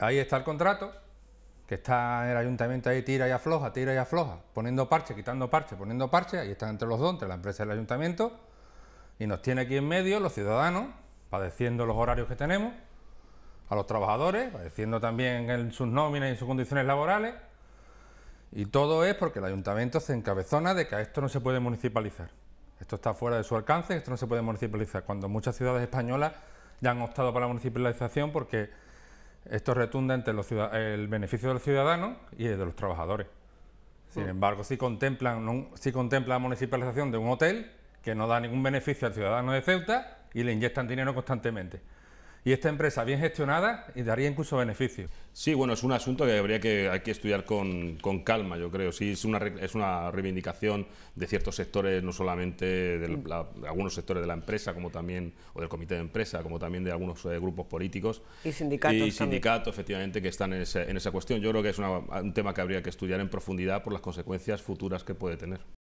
ahí está el contrato, que está el ayuntamiento ahí tira y afloja, tira y afloja, poniendo parche, quitando parche, poniendo parche, ahí están entre los dos, entre la empresa y el ayuntamiento, y nos tiene aquí en medio los ciudadanos, padeciendo los horarios que tenemos, a los trabajadores, padeciendo también en sus nóminas y en sus condiciones laborales, y todo es porque el ayuntamiento se encabezona de que a esto no se puede municipalizar. Esto está fuera de su alcance, esto no se puede municipalizar, cuando muchas ciudades españolas ya han optado para la municipalización porque esto retunda entre el beneficio del ciudadano y el de los trabajadores. Sin embargo, si contemplan, si contemplan la municipalización de un hotel que no da ningún beneficio al ciudadano de Ceuta y le inyectan dinero constantemente y esta empresa bien gestionada y daría incluso beneficio? Sí, bueno, es un asunto que habría que, hay que estudiar con, calma, yo creo. Sí, es una, es una reivindicación de ciertos sectores, no solamente de, algunos sectores de la empresa, como también, o del comité de empresa, como también de algunos eh, grupos políticos. Y sindicatos. Y sindicatos, efectivamente, que están en, en, esa cuestión. Yo creo que es un tema que habría que estudiar en profundidad por las consecuencias futuras que puede tener.